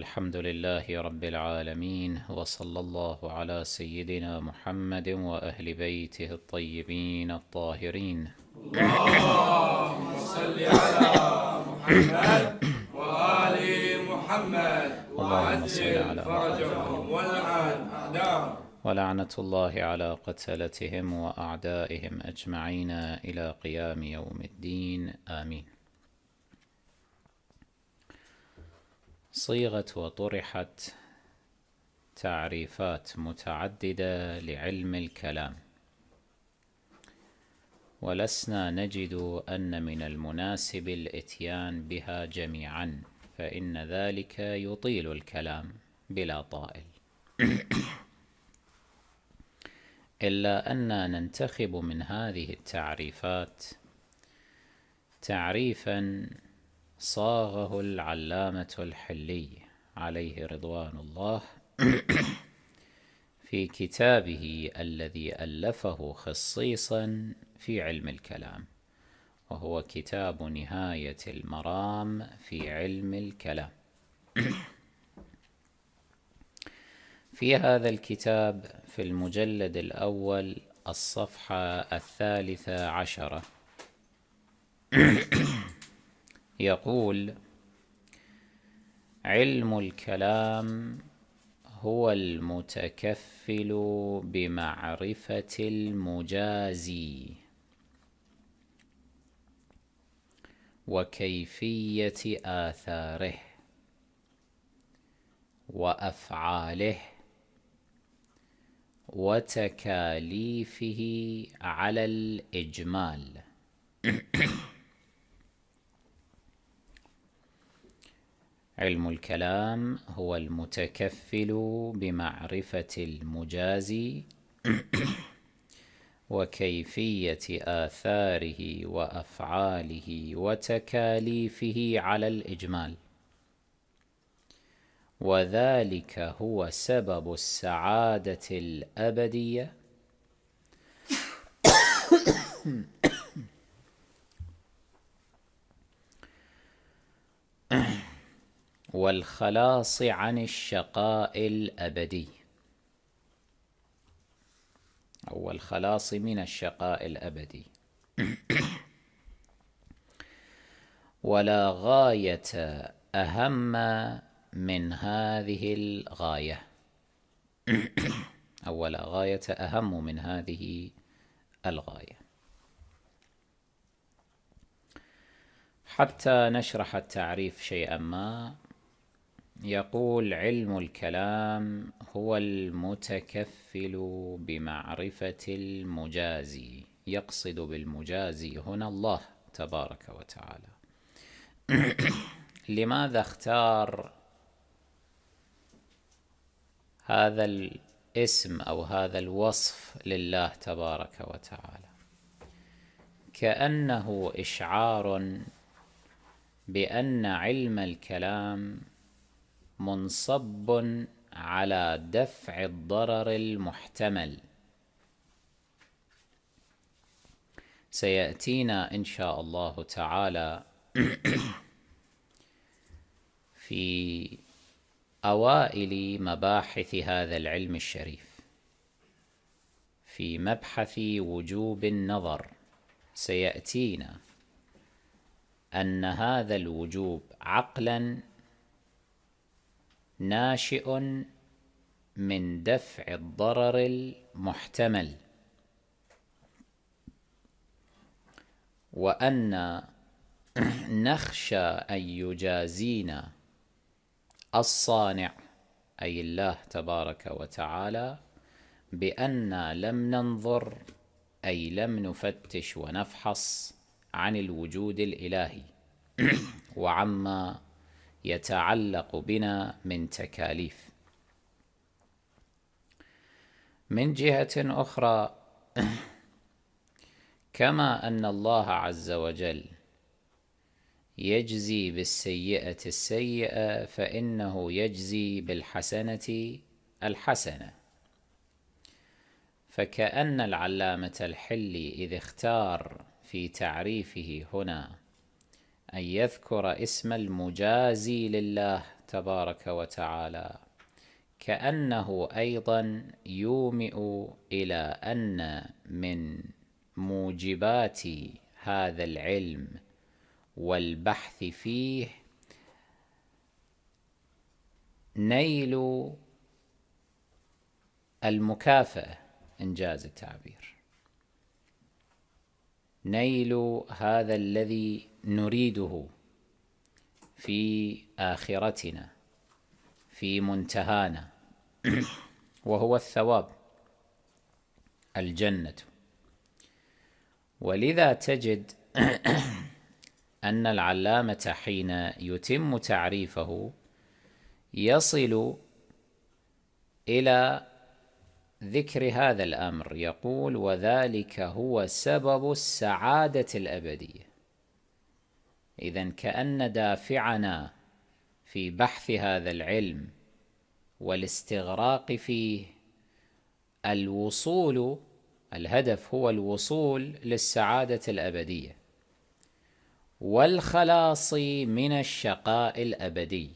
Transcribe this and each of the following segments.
الحمد لله رب العالمين وصلى الله على سيدنا محمد وأهل بيته الطيبين الطاهرين اللهم صل على محمد وآل محمد وعجل فرجهم والعن أعداهم ولعنة الله على قتلتهم وأعدائهم أجمعين إلى قيام يوم الدين آمين صيغت وطرحت تعريفات متعددة لعلم الكلام ولسنا نجد أن من المناسب الإتيان بها جميعا فإن ذلك يطيل الكلام بلا طائل إلا أننا ننتخب من هذه التعريفات تعريفا صاغه العلامة الحلي عليه رضوان الله في كتابه الذي ألفه خصيصا في علم الكلام وهو كتاب نهاية المرام في علم الكلام في هذا الكتاب في المجلد الأول الصفحة الثالثة عشرة يقول علم الكلام هو المتكفل بمعرفة المجازي وكيفية آثاره وأفعاله وتكاليفه على الإجمال علم الكلام هو المتكفل بمعرفة المجازي وكيفية آثاره وأفعاله وتكاليفه على الإجمال وذلك هو سبب السعادة الأبدية والخلاص عن الشقاء الأبدي أو الخلاص من الشقاء الأبدي ولا غاية أهم من هذه الغاية أو لا غاية أهم من هذه الغاية حتى نشرح التعريف شيئا ما يقول علم الكلام هو المتكفل بمعرفة المجازي يقصد بالمجازي هنا الله تبارك وتعالى لماذا اختار هذا الاسم أو هذا الوصف لله تبارك وتعالى كأنه إشعار بأن علم الكلام منصب على دفع الضرر المحتمل سيأتينا إن شاء الله تعالى في أوائل مباحث هذا العلم الشريف في مبحث وجوب النظر سيأتينا أن هذا الوجوب عقلا ناشئ من دفع الضرر المحتمل وأن نخشى أن يجازينا الصانع أي الله تبارك وتعالى بأن لم ننظر أي لم نفتش ونفحص عن الوجود الإلهي وعما يتعلق بنا من تكاليف من جهة أخرى كما أن الله عز وجل يجزي بالسيئة السيئة فإنه يجزي بالحسنة الحسنة فكأن العلامة الحلي إذ اختار في تعريفه هنا أن يذكر اسم المجازي لله تبارك وتعالى كأنه أيضا يومئ إلى أن من موجبات هذا العلم والبحث فيه نيل المكافأة إنجاز التعبير نيل هذا الذي نريده في اخرتنا في منتهانا وهو الثواب الجنه ولذا تجد ان العلامه حين يتم تعريفه يصل الى ذكر هذا الامر يقول وذلك هو سبب السعاده الابديه اذا كان دافعنا في بحث هذا العلم والاستغراق فيه الوصول الهدف هو الوصول للسعاده الابديه والخلاص من الشقاء الابدي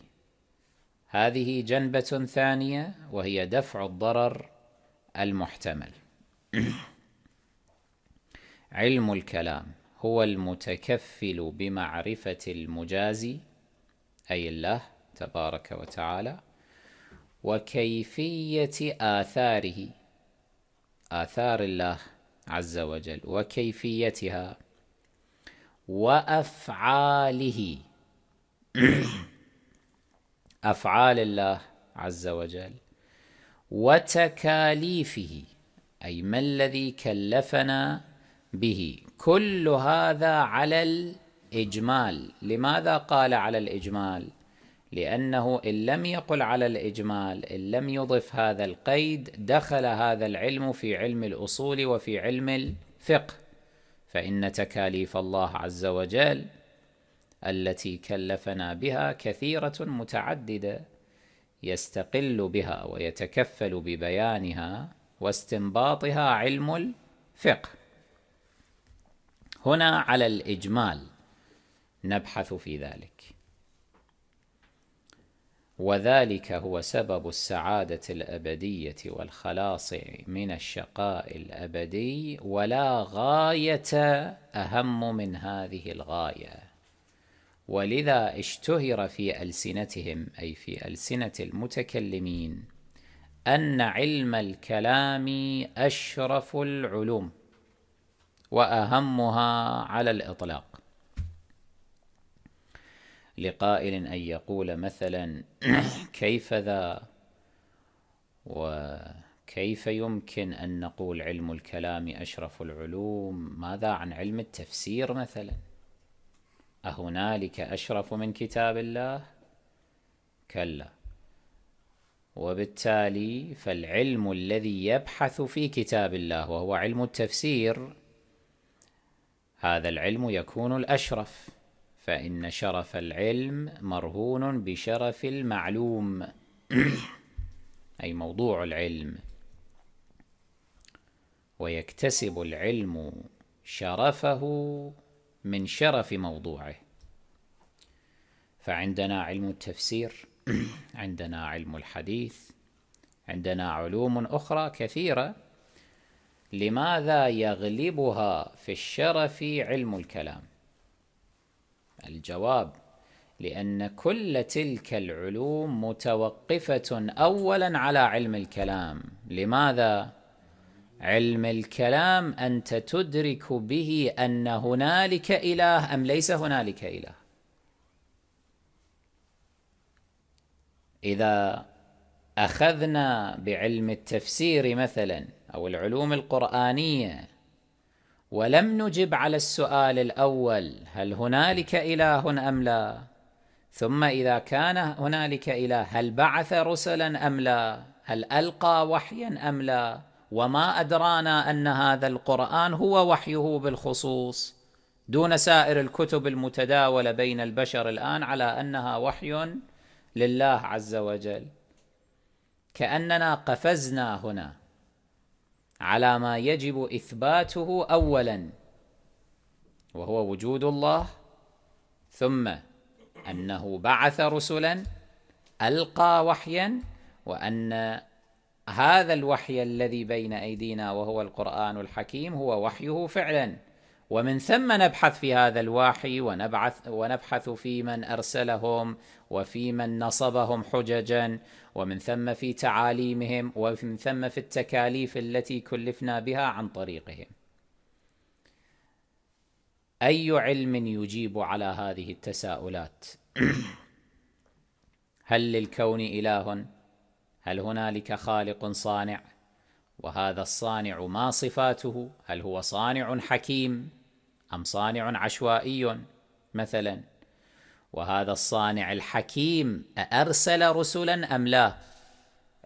هذه جنبه ثانيه وهي دفع الضرر المحتمل علم الكلام هو المتكفل بمعرفة المجازي أي الله تبارك وتعالى وكيفية آثاره آثار الله عز وجل وكيفيتها وأفعاله أفعال الله عز وجل وتكاليفه أي ما الذي كلفنا به كل هذا على الإجمال لماذا قال على الإجمال؟ لأنه إن لم يقل على الإجمال إن لم يضف هذا القيد دخل هذا العلم في علم الأصول وفي علم الفقه فإن تكاليف الله عز وجل التي كلفنا بها كثيرة متعددة يستقل بها ويتكفل ببيانها واستنباطها علم الفقه هنا على الإجمال نبحث في ذلك وذلك هو سبب السعادة الأبدية والخلاص من الشقاء الأبدي ولا غاية أهم من هذه الغاية ولذا اشتهر في ألسنتهم أي في ألسنة المتكلمين أن علم الكلام أشرف العلوم واهمها على الاطلاق لقائل ان يقول مثلا كيف ذا وكيف يمكن ان نقول علم الكلام اشرف العلوم ماذا عن علم التفسير مثلا اهنالك اشرف من كتاب الله كلا وبالتالي فالعلم الذي يبحث في كتاب الله وهو علم التفسير هذا العلم يكون الأشرف فإن شرف العلم مرهون بشرف المعلوم أي موضوع العلم ويكتسب العلم شرفه من شرف موضوعه فعندنا علم التفسير عندنا علم الحديث عندنا علوم أخرى كثيرة لماذا يغلبها في الشرف علم الكلام الجواب لأن كل تلك العلوم متوقفة أولا على علم الكلام لماذا؟ علم الكلام أنت تدرك به أن هنالك إله أم ليس هنالك إله إذا أخذنا بعلم التفسير مثلاً أو العلوم القرآنية ولم نجب على السؤال الأول هل هنالك إله أم لا ثم إذا كان هنالك إله هل بعث رسلا أم لا هل ألقى وحيا أم لا وما أدرانا أن هذا القرآن هو وحيه بالخصوص دون سائر الكتب المتداولة بين البشر الآن على أنها وحي لله عز وجل كأننا قفزنا هنا على ما يجب إثباته أولا وهو وجود الله ثم أنه بعث رسلا ألقى وحيا وأن هذا الوحي الذي بين أيدينا وهو القرآن الحكيم هو وحيه فعلا ومن ثم نبحث في هذا الوحي ونبعث ونبحث في من ارسلهم وفي من نصبهم حججا ومن ثم في تعاليمهم ومن ثم في التكاليف التي كلفنا بها عن طريقهم. اي علم يجيب على هذه التساؤلات؟ هل للكون اله؟ هل هنالك خالق صانع؟ وهذا الصانع ما صفاته؟ هل هو صانع حكيم؟ أم صانع عشوائي مثلا وهذا الصانع الحكيم ارسل رسلا أم لا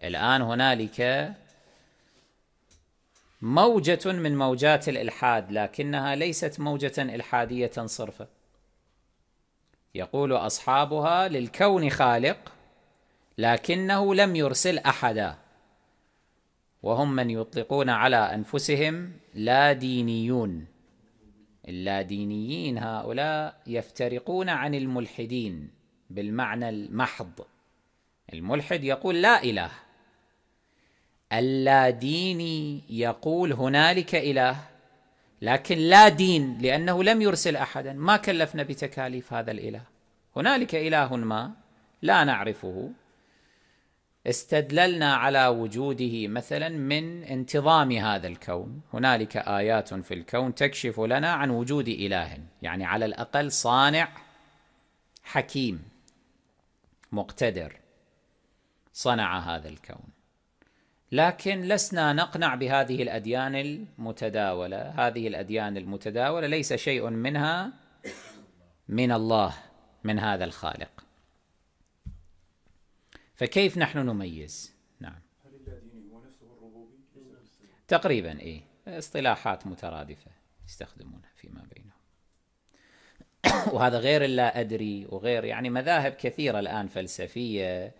الآن هنالك موجة من موجات الإلحاد لكنها ليست موجة إلحادية صرفة يقول أصحابها للكون خالق لكنه لم يرسل أحدا وهم من يطلقون على أنفسهم لا دينيون اللادينيين هؤلاء يفترقون عن الملحدين بالمعنى المحض الملحد يقول لا إله اللاديني يقول هنالك إله لكن لا دين لأنه لم يرسل أحدا ما كلفنا بتكاليف هذا الإله هنالك إله ما لا نعرفه استدللنا على وجوده مثلا من انتظام هذا الكون هنالك ايات في الكون تكشف لنا عن وجود اله يعني على الاقل صانع حكيم مقتدر صنع هذا الكون لكن لسنا نقنع بهذه الاديان المتداوله هذه الاديان المتداوله ليس شيء منها من الله من هذا الخالق فكيف نحن نميز نعم هل هو نفسه الربوبي تقريبا اي اصطلاحات مترادفه يستخدمونها فيما بينهم وهذا غير اللا ادري وغير يعني مذاهب كثيره الان فلسفيه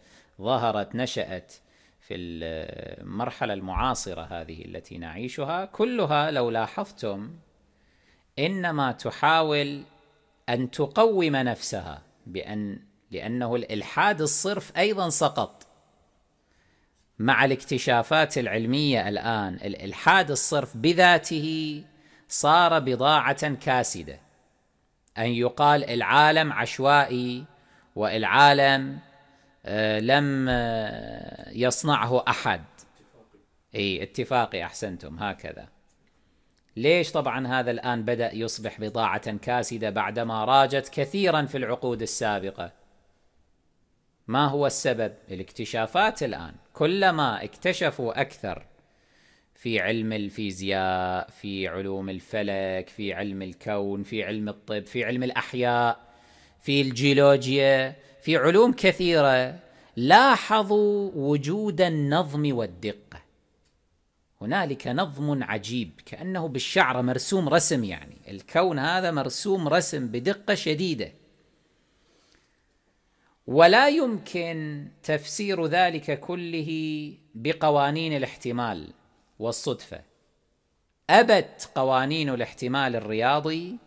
ظهرت نشات في المرحله المعاصره هذه التي نعيشها كلها لو لاحظتم انما تحاول ان تقوم نفسها بان لأنه الإلحاد الصرف أيضا سقط مع الاكتشافات العلمية الآن الإلحاد الصرف بذاته صار بضاعة كاسدة أن يقال العالم عشوائي والعالم آه، لم آه، يصنعه أحد اي اتفاقي احسنتم هكذا ليش طبعا هذا الان بدا يصبح بضاعه كاسده بعدما راجت كثيرا في العقود السابقه ما هو السبب؟ الاكتشافات الآن كلما اكتشفوا أكثر في علم الفيزياء في علوم الفلك في علم الكون في علم الطب في علم الأحياء في الجيولوجيا في علوم كثيرة لاحظوا وجود النظم والدقة هنالك نظم عجيب كأنه بالشعرة مرسوم رسم يعني الكون هذا مرسوم رسم بدقة شديدة ولا يمكن تفسير ذلك كله بقوانين الاحتمال والصدفه ابت قوانين الاحتمال الرياضي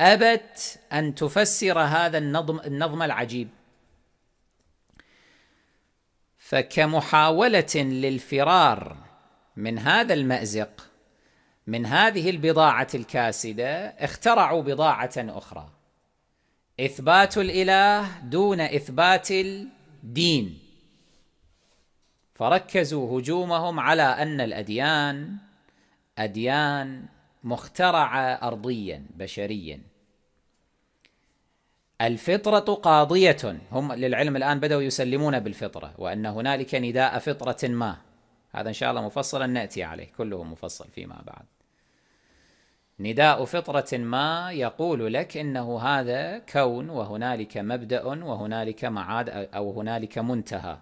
ابت ان تفسر هذا النظم النظم العجيب فكمحاوله للفرار من هذا المازق من هذه البضاعه الكاسده اخترعوا بضاعه اخرى إثبات الإله دون إثبات الدين فركزوا هجومهم على أن الأديان أديان مخترعة أرضيا بشريا الفطرة قاضية هم للعلم الآن بدأوا يسلمون بالفطرة وأن هنالك نداء فطرة ما هذا إن شاء الله مفصلا نأتي عليه كله مفصل فيما بعد نداء فطرة ما يقول لك انه هذا كون وهنالك مبدأ وهنالك معاد او هنالك منتهى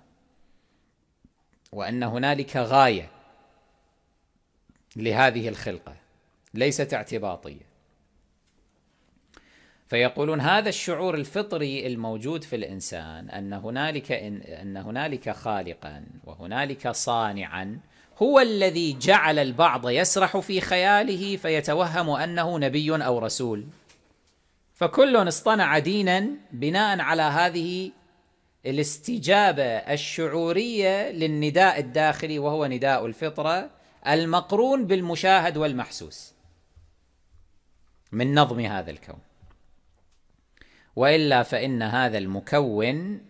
وان هنالك غاية لهذه الخلقة ليست اعتباطية فيقولون هذا الشعور الفطري الموجود في الانسان ان هنالك ان, أن هنالك خالقا وهنالك صانعا هو الذي جعل البعض يسرح في خياله فيتوهم انه نبي او رسول فكل اصطنع دينا بناء على هذه الاستجابه الشعوريه للنداء الداخلي وهو نداء الفطره المقرون بالمشاهد والمحسوس من نظم هذا الكون والا فان هذا المكون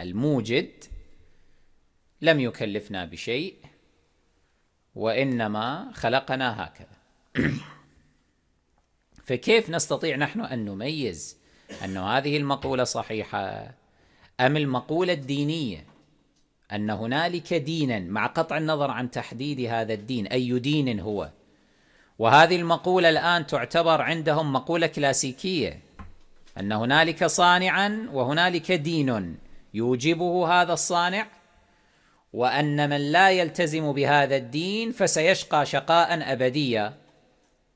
الموجد لم يكلفنا بشيء وإنما خلقنا هكذا فكيف نستطيع نحن أن نميز أن هذه المقولة صحيحة أم المقولة الدينية أن هنالك دينا مع قطع النظر عن تحديد هذا الدين أي دين هو وهذه المقولة الآن تعتبر عندهم مقولة كلاسيكية أن هنالك صانعا وهنالك دين يوجبه هذا الصانع وان من لا يلتزم بهذا الدين فسيشقى شقاء ابديا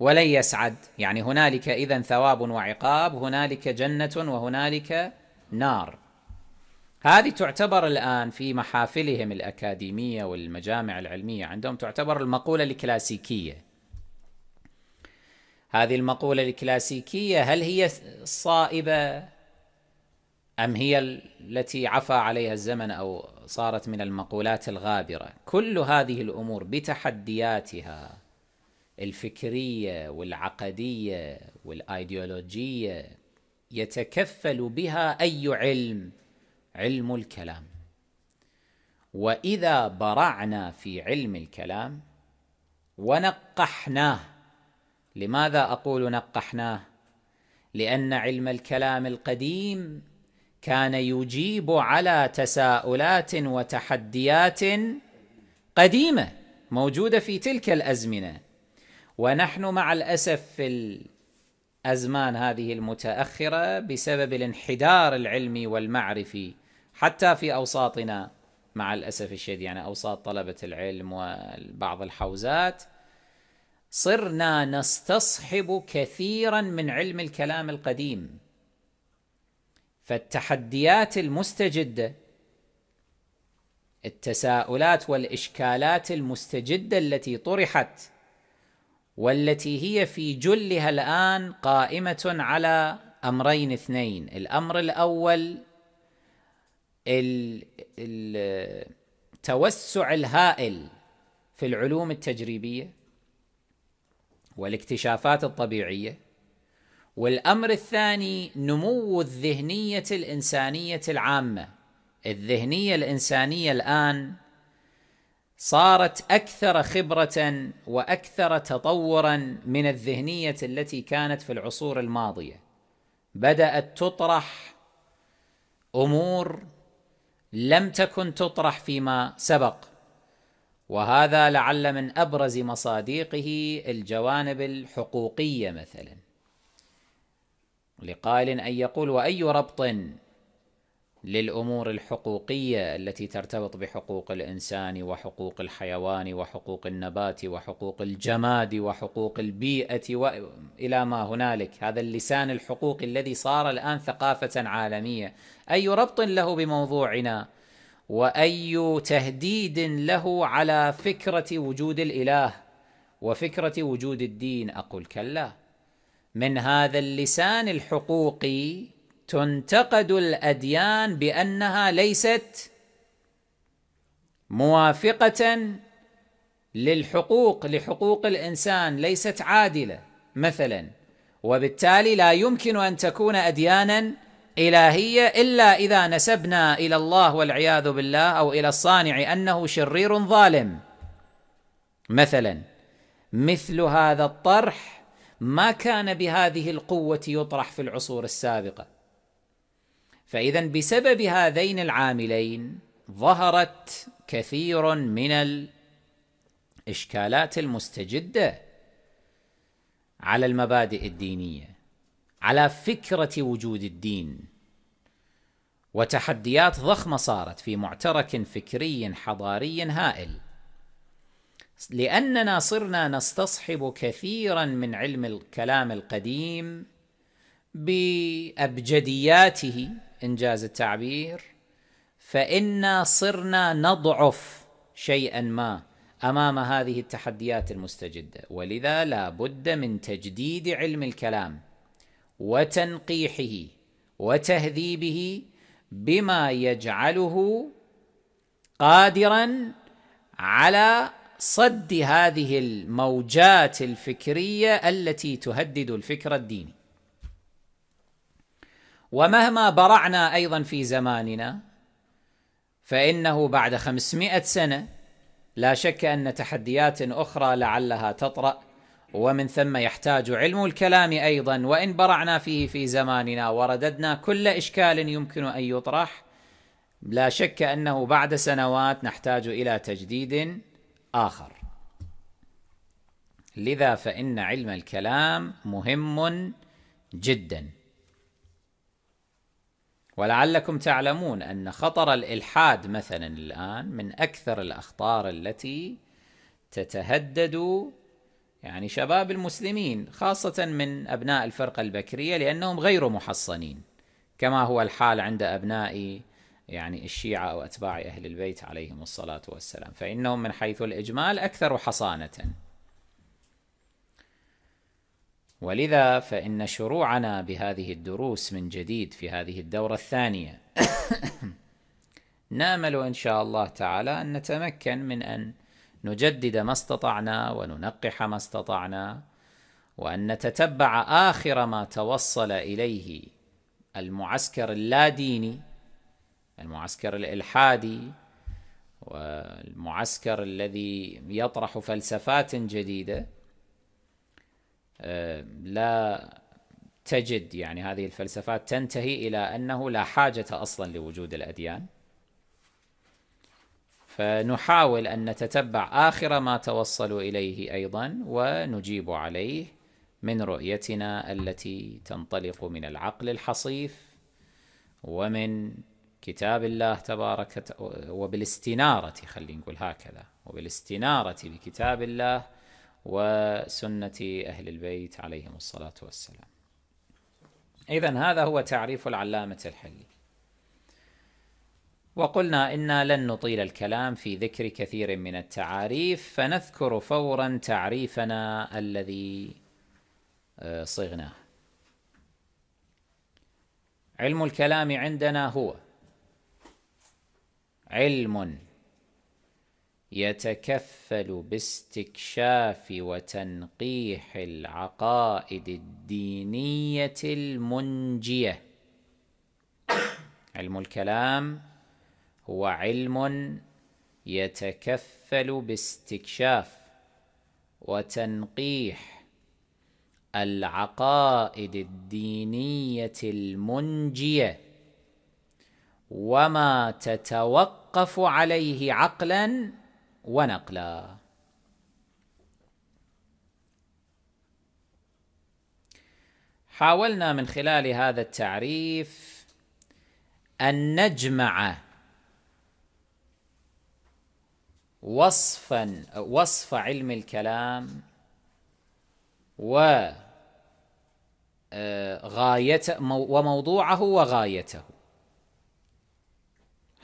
ولن يسعد يعني هنالك اذا ثواب وعقاب هنالك جنه وهنالك نار هذه تعتبر الان في محافلهم الاكاديميه والمجامع العلميه عندهم تعتبر المقوله الكلاسيكيه هذه المقوله الكلاسيكيه هل هي صائبه أم هي التي عفى عليها الزمن أو صارت من المقولات الغابرة كل هذه الأمور بتحدياتها الفكرية والعقدية والأيديولوجية يتكفل بها أي علم علم الكلام وإذا برعنا في علم الكلام ونقحناه لماذا أقول نقحناه؟ لأن علم الكلام القديم كان يجيب على تساؤلات وتحديات قديمه موجوده في تلك الازمنه ونحن مع الاسف في الازمان هذه المتاخره بسبب الانحدار العلمي والمعرفي حتى في اوساطنا مع الاسف الشديد يعني اوساط طلبه العلم وبعض الحوزات صرنا نستصحب كثيرا من علم الكلام القديم فالتحديات المستجده التساؤلات والاشكالات المستجده التي طرحت والتي هي في جلها الان قائمه على امرين اثنين الامر الاول التوسع الهائل في العلوم التجريبيه والاكتشافات الطبيعيه والامر الثاني نمو الذهنيه الانسانيه العامه الذهنيه الانسانيه الان صارت اكثر خبره واكثر تطورا من الذهنيه التي كانت في العصور الماضيه بدات تطرح امور لم تكن تطرح فيما سبق وهذا لعل من ابرز مصادقه الجوانب الحقوقيه مثلا لقائل أن يقول وأي ربط للأمور الحقوقية التي ترتبط بحقوق الإنسان وحقوق الحيوان وحقوق النبات وحقوق الجماد وحقوق البيئة وإلى ما هنالك هذا اللسان الحقوقي الذي صار الآن ثقافة عالمية أي ربط له بموضوعنا وأي تهديد له على فكرة وجود الإله وفكرة وجود الدين أقول كلا من هذا اللسان الحقوقي تنتقد الاديان بانها ليست موافقه للحقوق لحقوق الانسان ليست عادله مثلا وبالتالي لا يمكن ان تكون اديانا الهيه الا اذا نسبنا الى الله والعياذ بالله او الى الصانع انه شرير ظالم مثلا مثل هذا الطرح ما كان بهذه القوه يطرح في العصور السابقه فاذا بسبب هذين العاملين ظهرت كثير من الاشكالات المستجده على المبادئ الدينيه على فكره وجود الدين وتحديات ضخمه صارت في معترك فكري حضاري هائل لاننا صرنا نستصحب كثيرا من علم الكلام القديم بابجدياته انجاز التعبير فانا صرنا نضعف شيئا ما امام هذه التحديات المستجده ولذا لا بد من تجديد علم الكلام وتنقيحه وتهذيبه بما يجعله قادرا على صد هذه الموجات الفكريه التي تهدد الفكر الديني ومهما برعنا ايضا في زماننا فانه بعد 500 سنه لا شك ان تحديات اخرى لعلها تطرأ ومن ثم يحتاج علم الكلام ايضا وان برعنا فيه في زماننا ورددنا كل اشكال يمكن ان يطرح لا شك انه بعد سنوات نحتاج الى تجديد آخر لذا فإن علم الكلام مهم جدا ولعلكم تعلمون أن خطر الإلحاد مثلا الآن من أكثر الأخطار التي تتهدد يعني شباب المسلمين خاصة من أبناء الفرقة البكرية لأنهم غير محصنين كما هو الحال عند أبناء يعني الشيعة أو أتباع أهل البيت عليهم الصلاة والسلام فإنهم من حيث الإجمال أكثر حصانة ولذا فإن شروعنا بهذه الدروس من جديد في هذه الدورة الثانية نامل إن شاء الله تعالى أن نتمكن من أن نجدد ما استطعنا وننقح ما استطعنا وأن نتتبع آخر ما توصل إليه المعسكر اللاديني المعسكر الالحادي والمعسكر الذي يطرح فلسفات جديده آه، لا تجد يعني هذه الفلسفات تنتهي الى انه لا حاجه اصلا لوجود الاديان فنحاول ان نتتبع اخر ما توصلوا اليه ايضا ونجيب عليه من رؤيتنا التي تنطلق من العقل الحصيف ومن كتاب الله تبارك وبالاستنارة خلينا نقول هكذا وبالاستنارة بكتاب الله وسنة أهل البيت عليهم الصلاة والسلام إذا هذا هو تعريف العلامة الحلي وقلنا إنا لن نطيل الكلام في ذكر كثير من التعاريف فنذكر فورا تعريفنا الذي آه، صغناه علم الكلام عندنا هو علم يتكفل باستكشاف وتنقيح العقائد الدينيه المنجيه علم الكلام هو علم يتكفل باستكشاف وتنقيح العقائد الدينيه المنجيه وما تتوقع يتوقف عليه عقلا ونقلا حاولنا من خلال هذا التعريف ان نجمع وصفا وصف علم الكلام و آه، غايته وموضوعه وغايته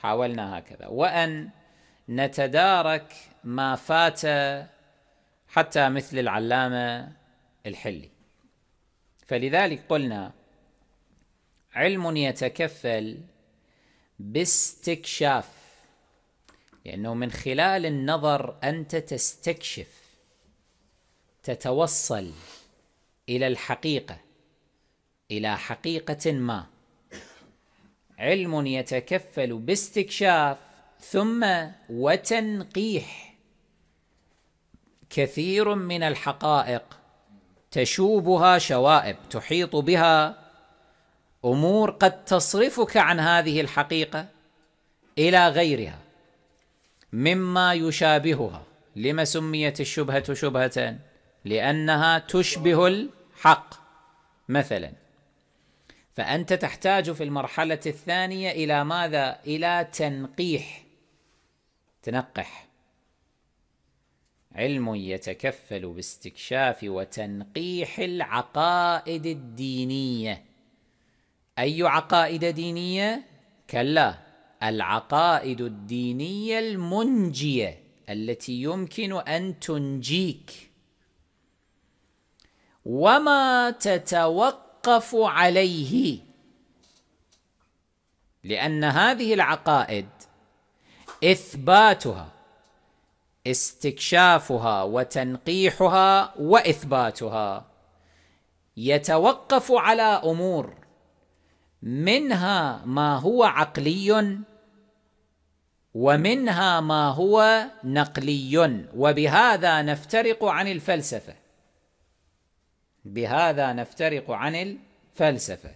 حاولنا هكذا وأن نتدارك ما فات حتى مثل العلامة الحلي فلذلك قلنا علم يتكفل باستكشاف لأنه من خلال النظر أنت تستكشف تتوصل إلى الحقيقة إلى حقيقة ما علم يتكفل باستكشاف ثم وتنقيح كثير من الحقائق تشوبها شوائب تحيط بها امور قد تصرفك عن هذه الحقيقه الى غيرها مما يشابهها لما سميت الشبهه شبهه لانها تشبه الحق مثلا فأنت تحتاج في المرحلة الثانية إلى ماذا؟ إلى تنقيح تنقح علم يتكفل باستكشاف وتنقيح العقائد الدينية أي عقائد دينية؟ كلا العقائد الدينية المنجية التي يمكن أن تنجيك وما تتوقع يتوقف عليه لان هذه العقائد اثباتها استكشافها وتنقيحها واثباتها يتوقف على امور منها ما هو عقلي ومنها ما هو نقلي وبهذا نفترق عن الفلسفه بهذا نفترق عن الفلسفة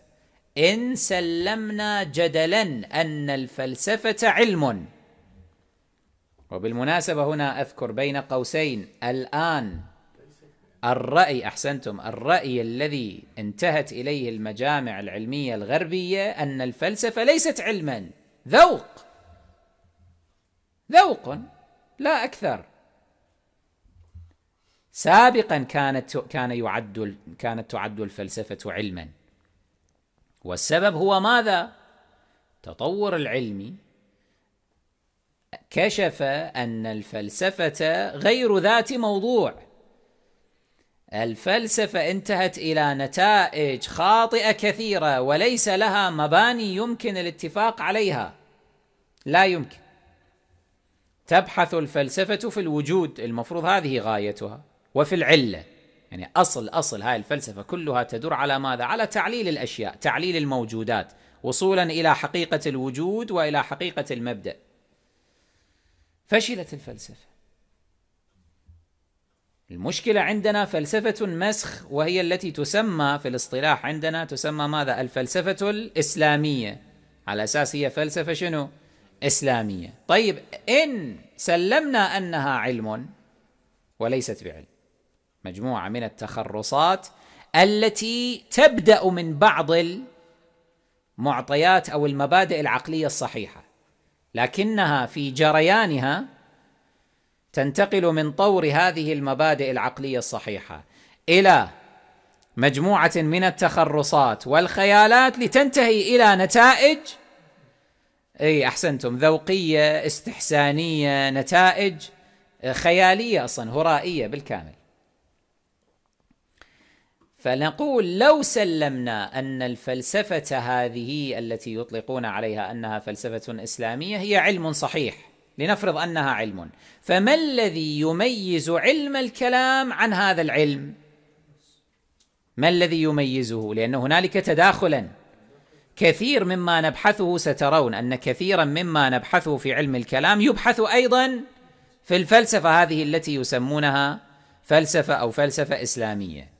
إن سلمنا جدلا أن الفلسفة علم وبالمناسبة هنا أذكر بين قوسين الآن الرأي أحسنتم الرأي الذي انتهت إليه المجامع العلمية الغربية أن الفلسفة ليست علما ذوق ذوق لا أكثر سابقا كانت كان يعد كانت تعد الفلسفة علما والسبب هو ماذا؟ تطور العلم كشف أن الفلسفة غير ذات موضوع الفلسفة انتهت إلى نتائج خاطئة كثيرة وليس لها مباني يمكن الاتفاق عليها لا يمكن تبحث الفلسفة في الوجود المفروض هذه غايتها وفي العله يعني اصل اصل هاي الفلسفه كلها تدور على ماذا؟ على تعليل الاشياء، تعليل الموجودات، وصولا الى حقيقه الوجود والى حقيقه المبدا. فشلت الفلسفه. المشكله عندنا فلسفه مسخ وهي التي تسمى في الاصطلاح عندنا تسمى ماذا؟ الفلسفه الاسلاميه. على اساس هي فلسفه شنو؟ اسلاميه. طيب ان سلمنا انها علم وليست بعلم مجموعه من التخرصات التي تبدا من بعض المعطيات او المبادئ العقليه الصحيحه لكنها في جريانها تنتقل من طور هذه المبادئ العقليه الصحيحه الى مجموعه من التخرصات والخيالات لتنتهي الى نتائج اي احسنتم ذوقيه استحسانيه نتائج خياليه اصلا هرائيه بالكامل فنقول لو سلمنا ان الفلسفه هذه التي يطلقون عليها انها فلسفه اسلاميه هي علم صحيح لنفرض انها علم فما الذي يميز علم الكلام عن هذا العلم ما الذي يميزه لان هنالك تداخلا كثير مما نبحثه سترون ان كثيرا مما نبحثه في علم الكلام يبحث ايضا في الفلسفه هذه التي يسمونها فلسفه او فلسفه اسلاميه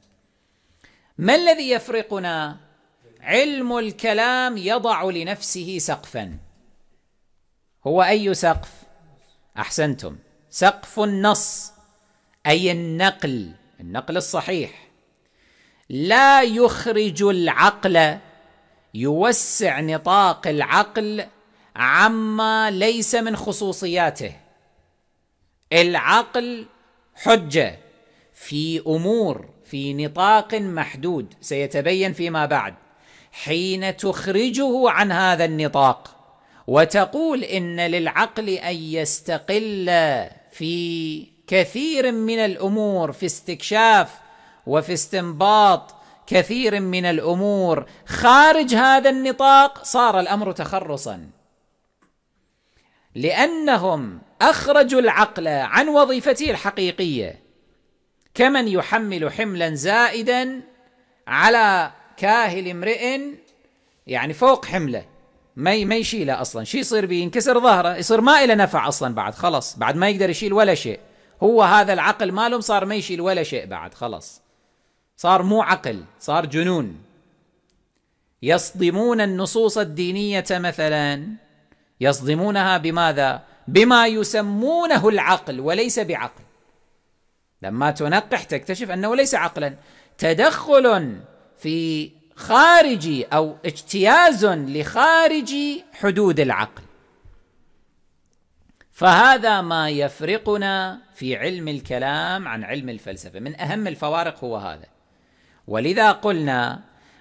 ما الذي يفرقنا علم الكلام يضع لنفسه سقفا هو اي سقف احسنتم سقف النص اي النقل النقل الصحيح لا يخرج العقل يوسع نطاق العقل عما ليس من خصوصياته العقل حجه في امور في نطاق محدود سيتبين فيما بعد حين تخرجه عن هذا النطاق وتقول ان للعقل ان يستقل في كثير من الامور في استكشاف وفي استنباط كثير من الامور خارج هذا النطاق صار الامر تخرصا لانهم اخرجوا العقل عن وظيفته الحقيقيه كمن يحمل حملا زائدا على كاهل امرئ يعني فوق حمله ما ما يشيله اصلا شو يصير به ينكسر ظهره يصير ما له نفع اصلا بعد خلص بعد ما يقدر يشيل ولا شيء هو هذا العقل ماله صار ما يشيل ولا شيء بعد خلص صار مو عقل صار جنون يصدمون النصوص الدينيه مثلا يصدمونها بماذا بما يسمونه العقل وليس بعقل لما تنقح تكتشف انه ليس عقلا تدخل في خارجي او اجتياز لخارج حدود العقل فهذا ما يفرقنا في علم الكلام عن علم الفلسفه من اهم الفوارق هو هذا ولذا قلنا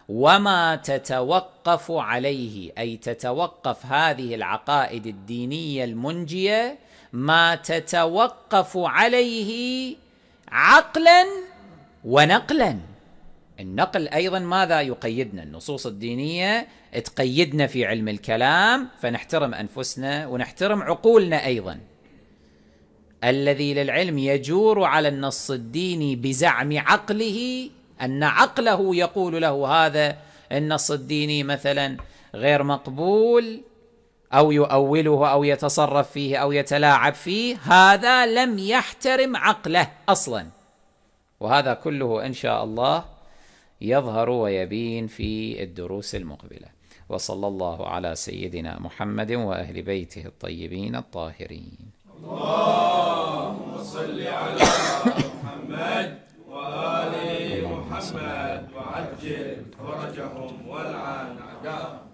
وما تتوقف عليه اي تتوقف هذه العقائد الدينيه المنجيه ما تتوقف عليه عقلا ونقلا النقل ايضا ماذا يقيدنا النصوص الدينيه تقيدنا في علم الكلام فنحترم انفسنا ونحترم عقولنا ايضا الذي للعلم يجور على النص الديني بزعم عقله ان عقله يقول له هذا النص الديني مثلا غير مقبول أو يؤوله أو يتصرف فيه أو يتلاعب فيه هذا لم يحترم عقله أصلا وهذا كله إن شاء الله يظهر ويبين في الدروس المقبلة وصلى الله على سيدنا محمد وأهل بيته الطيبين الطاهرين اللهم صل على محمد وآل محمد وعجل فرجهم والعن أعداءهم